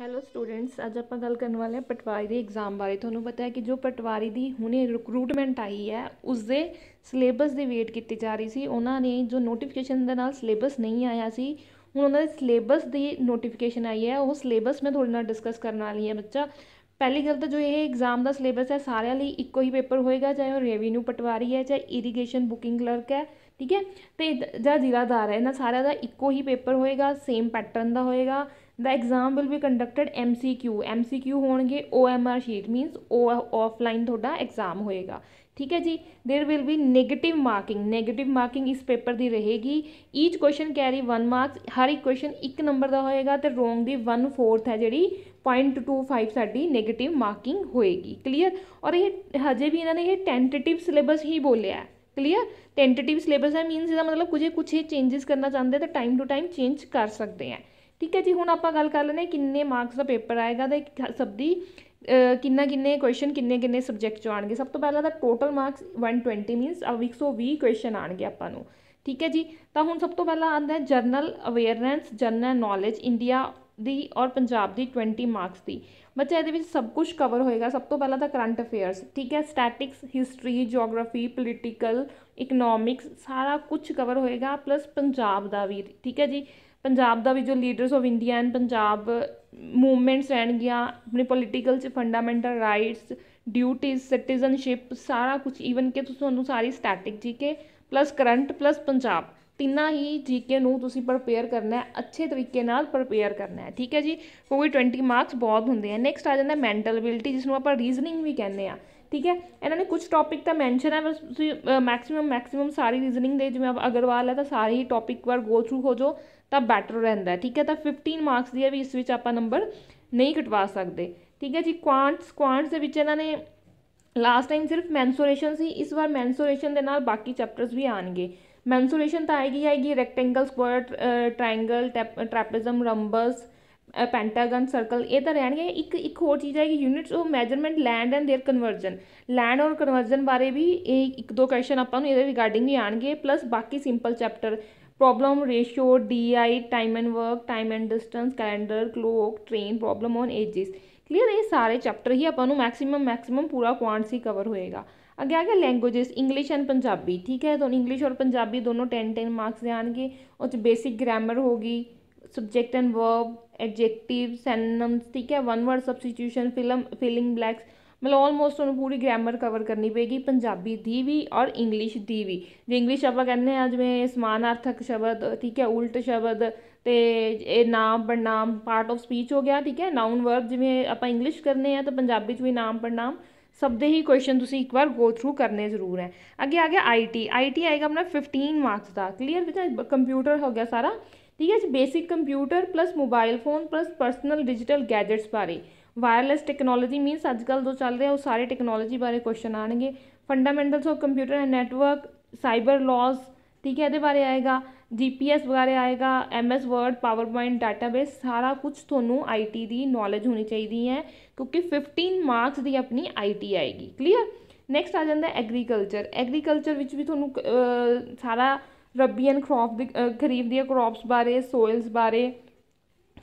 hello students ਅੱਜ ਆਪਾਂ ਗੱਲ ਕਰਨ ਵਾਲੇ ਹਾਂ ਪਟਵਾਰੀ ਦੇ ਐਗਜ਼ਾਮ ਬਾਰੇ ਤੁਹਾਨੂੰ ਪਤਾ ਹੈ ਕਿ ਜੋ ਪਟਵਾਰੀ ਦੀ ਹੁਣੇ ਰਿਕਰੂਟਮੈਂਟ ਆਈ ਹੈ ਉਸ ਦੇ ਸਿਲੇਬਸ ਦੀ ਵੇਟ ਕੀਤੀ ਜਾ ਰਹੀ ਸੀ ਉਹਨਾਂ ਨੇ ਜੋ ਨੋਟੀਫਿਕੇਸ਼ਨ ਦੇ ਨਾਲ ਸਿਲੇਬਸ ਨਹੀਂ ਆਇਆ ਸੀ ਹੁਣ ਉਹਨਾਂ ਦੇ ਸਿਲੇਬਸ ਦੀ ਨੋਟੀਫਿਕੇਸ਼ਨ ਆਈ ਹੈ ਉਹ ਸਿਲੇਬਸ ਮੈਂ ਤੁਹਾਡੇ ਨਾਲ ਡਿਸਕਸ ਕਰਨ ਵਾਲੀ ਹਾਂ ਬੱਚਾ ਪਹਿਲੀ ਗੱਲ ਤਾਂ ਜੋ ਇਹ ਐਗਜ਼ਾਮ ਦਾ ਸਿਲੇਬਸ ਹੈ ਸਾਰਿਆਂ ਲਈ ਇੱਕੋ ਹੀ ਪੇਪਰ ਹੋਏਗਾ ਚਾਹੇ ਉਹ ਰੈਵਨਿਊ ਪਟਵਾਰੀ ਹੈ ਚਾਹੇ ਇਰੀਗੇਸ਼ਨ ਬੁਕਿੰਗ ਕਲਰਕ ਹੈ ਠੀਕ ਹੈ ਤੇ ਜਾਂ ਜ਼ਿਲ੍ਹਾਦਾਰ ਹੈ ਇਹਨਾਂ ਸਾਰਿਆਂ ਦਾ ਇੱਕੋ ਹੀ ਪੇਪਰ ਹੋਏਗਾ ਸੇਮ ਪੈਟਰਨ ਦਾ ਹੋਏਗਾ the exam will be conducted MCQ MCQ ਹੋਣਗੇ ਓਐਮਆਰ ਸ਼ੀਟ ਮੀਨਸ ਓ ਆਫਲਾਈਨ ਤੁਹਾਡਾ ਐਗਜ਼ਾਮ ਹੋਏਗਾ ਠੀਕ ਹੈ ਜੀ there will be negative marking negative marking ਇਸ ਪੇਪਰ ਦੀ ਰਹੇਗੀ ਈਚ ਕੁਐਸਚਨ ਕੈਰੀ 1 ਮਾਰਕਸ ਹਰ ਇੱਕ ਕੁਐਸਚਨ 1 ਨੰਬਰ ਦਾ ਹੋਏਗਾ ਤੇ ਰੋਂਗ ਦੀ 1/4 ਹੈ ਜਿਹੜੀ 0.25 ਸਾਡੀ 네ਗੇਟਿਵ ਮਾਰਕਿੰਗ ਹੋਏਗੀ ਕਲੀਅਰ ਔਰ ਇਹ ਹਜੇ ਵੀ ਇਹਨਾਂ ਨੇ ਇਹ ਟੈਂਟੇਟਿਵ ਸਿਲੇਬਸ ਹੀ ਬੋਲਿਆ ਕਲੀਅਰ ਟੈਂਟੇਟਿਵ ਸਿਲੇਬਸ ਹੈ ਮੀਨਸ ਇਹਦਾ ਮਤਲਬ ਕੁਝ ਕੁਝ ਚੇਂजेस ਕਰਨਾ ਚਾਹੁੰਦੇ ਤਾਂ ਟਾਈਮ ਟੂ ਟਾਈਮ ਚੇਂਜ ਕਰ ਸਕਦੇ ਆ ਠੀਕ ਹੈ ਜੀ ਹੁਣ ਆਪਾਂ ਗੱਲ ਕਰ ਲੈਂਦੇ ਕਿੰਨੇ ਮਾਰਕਸ ਦਾ ਪੇਪਰ ਆਏਗਾ ਤੇ ਸਭ ਦੀ ਕਿੰਨਾ ਕਿੰਨੇ ਕੁਐਸਚਨ ਕਿੰਨੇ ਕਿੰਨੇ ਸਬਜੈਕਟ ਚ ਆਣਗੇ ਸਭ ਤੋਂ ਪਹਿਲਾਂ ਤਾਂ ਟੋਟਲ ਮਾਰਕਸ 120 ਮੀਨਸ 120 ਕੁਐਸਚਨ ਆਣਗੇ ਆਪਾਂ ਨੂੰ ਠੀਕ ਹੈ ਜੀ ਤਾਂ ਹੁਣ ਸਭ ਤੋਂ ਪਹਿਲਾਂ ਆਂਦਾ ਹੈ general awareness general knowledge India ਦੀ ਔਰ ਪੰਜਾਬ ਦੀ 20 ਮਾਰਕਸ ਦੀ ਬੱਚਾ ਇਹਦੇ ਵਿੱਚ ਸਭ ਕੁਝ ਕਵਰ ਹੋਏਗਾ ਸਭ ਤੋਂ ਪਹਿਲਾਂ ਤਾਂ ਕਰੰਟ ਅਫੇਅਰਸ ਠੀਕ ਹੈ statics history geography political economics ਸਾਰਾ ਕੁਝ ਕਵਰ ਹੋਏਗਾ ਪਲੱਸ ਪੰਜਾਬ ਦਾ ਵੀ ਠੀਕ ਹੈ ਜੀ ਪੰਜਾਬ ਦਾ ਵੀ ਜੋ leaders of India and Punjab movements ਰਹਿਣਗੀਆਂ ਆਪਣੇ ਪੋਲੀਟੀਕਲ 'ਚ ਫੰਡਾਮੈਂਟਲ ਰਾਈਟਸ ਡਿਊਟੀਜ਼ ਸਿਟੀਜ਼ਨਸ਼ਿਪ ਸਾਰਾ ਕੁਝ ਈਵਨ ਕਿ ਤੁਸੀਂ ਤੁਹਾਨੂੰ ਸਾਰੀ static GK plus current plus Punjab ਤਿੰਨਾਂ ਹੀ ਜੀਕੇ ਨੂੰ ਤੁਸੀਂ ਪ੍ਰਪੇਅਰ ਕਰਨਾ ਹੈ ਅੱਛੇ ਤਰੀਕੇ ਨਾਲ ਪ੍ਰਪੇਅਰ ਕਰਨਾ ਹੈ ਠੀਕ ਹੈ ਜੀ ਕੋਈ 20 ਮਾਰਕਸ ਬਹੁਤ ਹੁੰਦੇ ਆ ਨੈਕਸਟ ਆ ਜਾਂਦਾ ਮੈਂਟਲ ਅਬਿਲਟੀ ਜਿਸ ਨੂੰ ਆਪਾਂ ਰੀਜ਼ਨਿੰਗ ਵੀ ਕਹਿੰਦੇ ਆ ਠੀਕ ਹੈ ਇਹਨਾਂ ਨੇ ਕੁਝ ਟੌਪਿਕ ਤਾਂ ਮੈਂਸ਼ਨ ਹੈ ਬਸ ਤੁਸੀਂ ਮੈਕਸਿਮਮ ਮੈਕਸਿਮਮ ਸਾਰੀ ਰੀਜ਼ਨਿੰਗ ਦੇ ਜਿਵੇਂ ਆਪ ਅਗਰਵਾਲ ਹੈ ਤਾਂ ਸਾਰੇ ਹੀ ਟੌਪਿਕ ਵਾਰ ਗੋ ਥਰੂ ਹੋ ਜੋ ਤਾਂ ਬੈਟਰ ਰਹਿੰਦਾ ਠੀਕ ਹੈ ਤਾਂ 15 ਮਾਰਕਸ ਦੀ ਹੈ ਵੀ ਇਸ ਵਿੱਚ ਆਪਾਂ ਨੰਬਰ ਨਹੀਂ ਕਟਵਾ ਸਕਦੇ ਠੀਕ ਹੈ ਜੀ ਕੁਆਂਟਸ ਕੁਆਂਟਸ ਦੇ ਵਿੱਚ ਇਹਨਾਂ ਨੇ ਲਾਸਟ ਟਾਈਮ ਸਿਰਫ ਮੈਂਸੂਰੇਸ਼ਨ ਸੀ ਇਸ ਵਾਰ ਮੈਂਸੂਰੇਸ਼ਨ ਦੇ ਨਾਲ ਬਾਕੀ ਚੈਪਟਰਸ ਵੀ ਆਣਗੇ ਮੈਂਸੂਰੇਸ਼ਨ ਤਾਂ ਆਏਗੀ ਆਏਗੀ rectangle square triangle trapezium rhombus pentagon circle ਇਹ ਤਾਂ ਰਹਿਣਗੇ ਇੱਕ ਇੱਕ ਹੋਰ ਚੀਜ਼ ਆਏਗੀ units of measurement land and there conversion land ਔਰ ਕਨਵਰਜਨ ਬਾਰੇ ਵੀ ਇਹ ਇੱਕ ਦੋ ਕੁਐਸਚਨ ਆਪਾਂ ਨੂੰ ਇਹਦੇ ਰਿਗਾਰਡਿੰਗ ਵੀ ਆਣਗੇ ਪਲੱਸ ਬਾਕੀ simple chapter problem ratio DI time and work time and distance calendar clock train problem on ages clear ਇਹ ਸਾਰੇ ਚੈਪਟਰ ਹੀ ਆਪਾਂ ਨੂੰ ਮੈਕਸਿਮਮ ਮੈਕਸਿਮਮ ਪੂਰਾ ਕੁਆਂਟਸ ਹੀ ਕਵਰ ਹੋਏਗਾ ਅੱਗੇ ਆ ਗਿਆ ਲੈਂਗੁਏਜਸ ਇੰਗਲਿਸ਼ ਐਂਡ ਪੰਜਾਬੀ ਠੀਕ ਹੈ ਦੋਨੋਂ ਇੰਗਲਿਸ਼ ਔਰ ਪੰਜਾਬੀ ਦੋਨੋਂ 10 10 ਮਾਰਕਸ ਦੇ ਆਣਗੇ ਉਹ ਚ ਬੇਸਿਕ ਗ੍ਰਾਮਰ ਹੋਗੀ subject and verb adjectives synonyms ਠੀਕ ਹੈ one word substitution film filling blacks ਮਤਲਬ ਆਲਮੋਸਟ ਉਹਨੂੰ ਪੂਰੀ ਗ੍ਰਾਮਰ ਕਵਰ ਕਰਨੀ ਪਏਗੀ ਪੰਜਾਬੀ ਦੀ ਵੀ ਔਰ ਇੰਗਲਿਸ਼ ਦੀ ਵੀ ਜੇ ਇੰਗਲਿਸ਼ ਆਪਾਂ ਕਹਿੰਦੇ ਆ ਜਿਵੇਂ ਸਮਾਨਾਰਥਕ ਸ਼ਬਦ ਠੀਕ ਹੈ ਉਲਟ ਸ਼ਬਦ ਤੇ ਇਹ ਨਾਮ ਬਨਾਮ ਪਾਰਟ ਆਫ ਸਪੀਚ ਹੋ ਗਿਆ ਠੀਕ ਹੈ ਨਾਉਨ ਵਰਬ ਜਿਵੇਂ ਆਪਾਂ ਇੰਗਲਿਸ਼ ਕਰਨੇ ਆ ਤਾਂ ਪੰਜਾਬੀ 'ਚ ਵੀ ਨਾਮ ਬਨਾਮ ਸਬਦੇ ਹੀ ਕੁਐਸਚਨ ਤੁਸੀਂ ਇੱਕ ਵਾਰ ਗੋ ਥਰੂ ਕਰਨੇ ਜ਼ਰੂਰ ਹੈ ਅੱਗੇ ਆ ਗਿਆ ਆਈਟੀ ਆਈਟੀ ਆਏਗਾ ਆਪਣਾ 15 ਮਾਰਕਸ ਦਾ ਕਲੀਅਰ ਬੇਟਾ ਕੰਪਿਊਟਰ ਹੋ ਗਿਆ ਸਾਰਾ ਠੀਕ ਹੈ ਜੀ basic computer plus mobile phone plus personal digital gadgets ਬਾਰੇ ਵਾਇਰਲੈਸ ਟੈਕਨੋਲੋਜੀ ਮੀਨਸ ਅੱਜ ਕੱਲ ਜੋ ਚੱਲ ਰਿਹਾ ਉਹ ਸਾਰੇ ਟੈਕਨੋਲੋਜੀ ਬਾਰੇ ਕੁਐਸਚਨ ਆਣਗੇ fundamentals of computer and network cyber laws ਠੀਕ ਹੈ ਇਹਦੇ ਬਾਰੇ ਆਏਗਾ ਜੀਪੀਐਸ ਵਗਾਰੇ ਆਏਗਾ ਐਮਐਸ ਵਰਡ ਪਾਵਰਪੁਆਇੰਟ ਡਾਟਾਬੇਸ ਸਾਰਾ ਕੁਝ ਤੁਹਾਨੂੰ ਆਈਟੀ ਦੀ ਨੌਲੇਜ ਹੋਣੀ ਚਾਹੀਦੀ ਹੈ ਕਿਉਂਕਿ 15 ਮਾਰਕਸ ਦੀ ਆਪਣੀ ਆਈਟੀ ਆਏਗੀ ਕਲੀਅਰ ਨੈਕਸਟ ਆ ਜਾਂਦਾ ਐਗਰੀਕਲਚਰ ਐਗਰੀਕਲਚਰ ਵਿੱਚ ਵੀ ਤੁਹਾਨੂੰ ਸਾਰਾ ਰਬੀਅਨ ਕ੍ਰੌਪ ਦੀ ਖਰੀਫ ਦੀਆਂ ਕ੍ਰੌਪਸ ਬਾਰੇ ਸੋਇਲਸ ਬਾਰੇ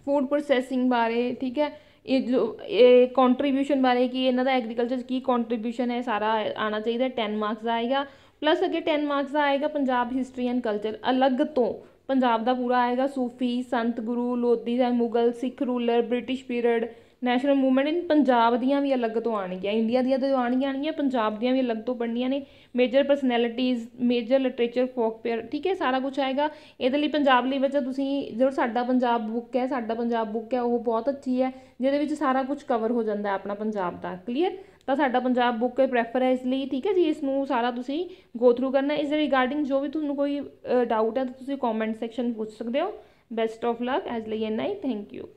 ਫੂਡ ਪ੍ਰੋਸੈਸਿੰਗ ਬਾਰੇ ਠੀਕ ਹੈ ਇਹ ਜੋ ਇਹ ਕੰਟਰੀਬਿਊਸ਼ਨ ਬਾਰੇ ਕਿ ਇਹਨਾਂ ਦਾ ਐਗਰੀਕਲਚਰ ਕੀ ਕੰਟਰੀਬਿਊਸ਼ਨ ਹੈ ਸਾਰਾ ਆਣਾ ਚਾਹੀਦਾ 10 ਮਾਰਕਸ ਦਾ ਆਏਗਾ ਪਲੱਸ ਅਗੇ 10 ਮਾਰਕਸ ਦਾ ਆਏਗਾ ਪੰਜਾਬ ਹਿਸਟਰੀ ਐਂਡ ਕਲਚਰ ਅਲੱਗ ਤੋਂ ਪੰਜਾਬ ਦਾ ਪੂਰਾ ਆਏਗਾ ਸੂਫੀ ਸੰਤ ਗੁਰੂ ਲੋਧੀ ਜਾਂ Mughal Sikh ruler British period national movement in Punjab ਦੀਆਂ ਵੀ ਅਲੱਗ ਤੋਂ ਆਣਗੀਆਂ ਇੰਡੀਆ ਦੀਆਂ ਤਾਂ ਆਣਗੀਆਂ ਆਉਣਗੀਆਂ ਪੰਜਾਬ ਦੀਆਂ ਵੀ ਅਲੱਗ ਤੋਂ ਪੜਨੀਆਂ ਨੇ major personalities major literature folk ਪੇਅਰ ਠੀਕ ਹੈ ਸਾਰਾ ਕੁਝ ਆਏਗਾ ਇਹਦੇ ਲਈ ਪੰਜਾਬ ਲਈ ਵਿੱਚ ਤੁਸੀਂ ਜੋ ਸਾਡਾ ਪੰਜਾਬ ਬੁੱਕ ਹੈ ਸਾਡਾ ਪੰਜਾਬ ਬੁੱਕ ਹੈ ਉਹ ਬਹੁਤ ਅੱਛੀ ਹੈ ਜਿਹਦੇ ਵਿੱਚ ਸਾਰਾ ਕੁਝ ਕਵਰ ਹੋ ਜਾਂਦਾ ਹੈ ਆਪਣਾ ਪੰਜਾਬ ਦਾ ਕਲੀਅਰ ਤਾਂ ਸਾਡਾ ਪੰਜਾਬ ਬੁੱਕ ਹੈ ਪ੍ਰੈਫਰ ਹੈ ਇਸ ਲਈ ਠੀਕ ਹੈ ਜੀ ਇਸ ਨੂੰ ਸਾਰਾ ਤੁਸੀਂ ਗੋ ਥਰੂ ਕਰਨਾ ਇਸ ਦੇ ਰਿਗਾਰਡਿੰਗ ਜੋ ਵੀ ਤੁਹਾਨੂੰ ਕੋਈ ਡਾਊਟ ਹੈ ਤਾਂ ਤੁਸੀਂ ਕਮੈਂਟ ਸੈਕਸ਼ਨ ਪੁੱਛ ਸਕਦੇ ਹੋ ਬੈਸਟ ਆਫ ਲੱਕ ਐਸ ਲਈ ਐਨ ਆਈ ਥੈਂਕ ਯੂ